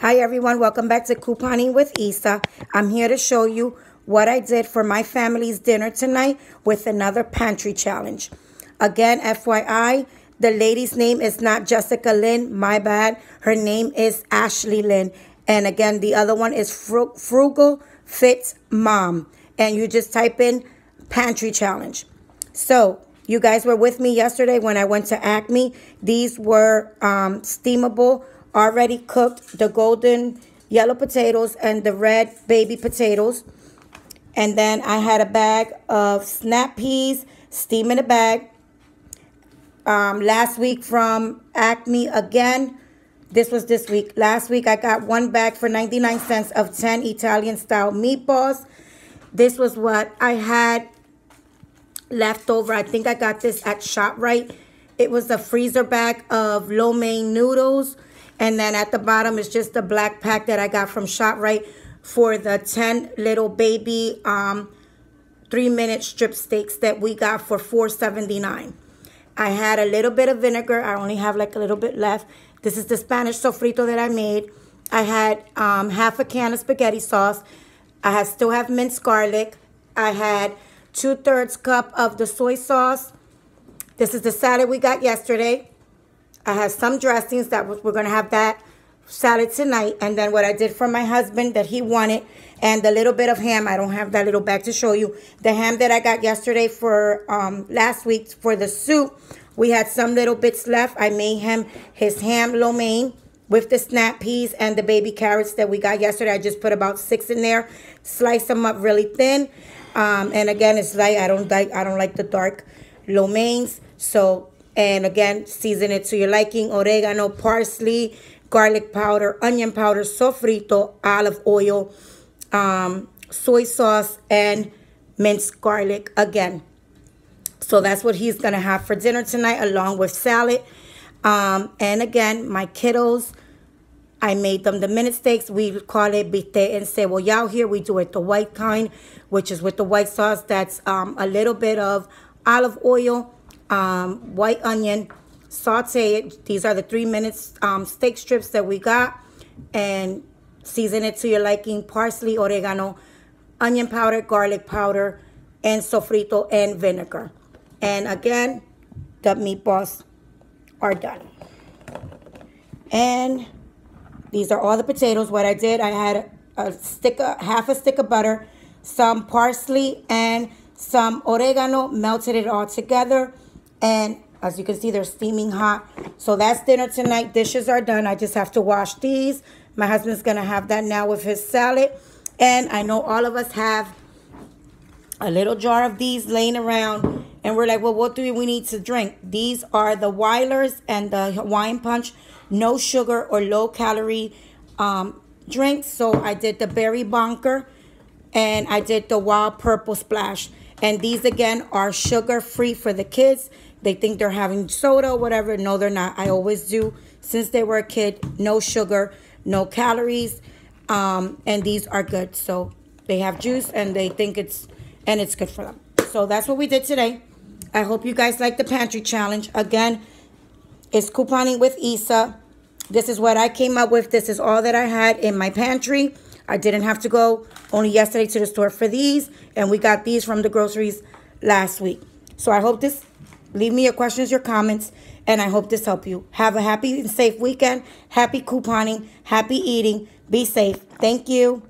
Hi everyone, welcome back to Couponing with Isa. I'm here to show you what I did for my family's dinner tonight with another pantry challenge. Again, FYI, the lady's name is not Jessica Lynn, my bad. Her name is Ashley Lynn. And again, the other one is Frugal Fit Mom. And you just type in pantry challenge. So you guys were with me yesterday when I went to Acme. These were um, steamable already cooked the golden yellow potatoes and the red baby potatoes. And then I had a bag of snap peas, steam in a bag. Um, last week from Acme again. This was this week. Last week I got one bag for 99 cents of 10 Italian style meatballs. This was what I had left over. I think I got this at ShopRite. It was a freezer bag of lo mein noodles and then at the bottom is just the black pack that I got from ShopRite for the 10 little baby um, three minute strip steaks that we got for $4.79. I had a little bit of vinegar. I only have like a little bit left. This is the Spanish sofrito that I made. I had um, half a can of spaghetti sauce. I still have minced garlic. I had two thirds cup of the soy sauce. This is the salad we got yesterday. I have some dressings that we're going to have that salad tonight. And then what I did for my husband that he wanted and the little bit of ham. I don't have that little bag to show you. The ham that I got yesterday for um, last week for the soup. We had some little bits left. I made him his ham lo mein with the snap peas and the baby carrots that we got yesterday. I just put about six in there. Slice them up really thin. Um, and again, it's light. I don't like I don't like the dark lo mains. So and again, season it to your liking. Oregano, parsley, garlic powder, onion powder, sofrito, olive oil, um, soy sauce, and minced garlic again. So that's what he's going to have for dinner tonight along with salad. Um, and again, my kiddos, I made them the minute steaks. We call it bite and say, "Well, y'all here. We do it the white kind, which is with the white sauce. That's um, a little bit of olive oil, um, white onion, saute it. These are the three minutes um, steak strips that we got and season it to your liking. Parsley, oregano, onion powder, garlic powder, and sofrito and vinegar. And again, the meatballs are done. And these are all the potatoes. What I did, I had a stick, of, half a stick of butter, some parsley, and some oregano, melted it all together, and as you can see, they're steaming hot. So that's dinner tonight. Dishes are done. I just have to wash these. My husband's going to have that now with his salad. And I know all of us have a little jar of these laying around. And we're like, well, what do we need to drink? These are the Weilers and the Hawaiian Punch. No sugar or low calorie um, drinks. So I did the Berry Bonker and I did the Wild Purple Splash. And these again are sugar free for the kids. They think they're having soda, whatever. No, they're not. I always do since they were a kid. No sugar, no calories, um, and these are good. So they have juice and they think it's and it's good for them. So that's what we did today. I hope you guys like the pantry challenge. Again, it's couponing with Isa. This is what I came up with. This is all that I had in my pantry. I didn't have to go only yesterday to the store for these. And we got these from the groceries last week. So I hope this Leave me your questions, your comments, and I hope this helped you. Have a happy and safe weekend. Happy couponing. Happy eating. Be safe. Thank you.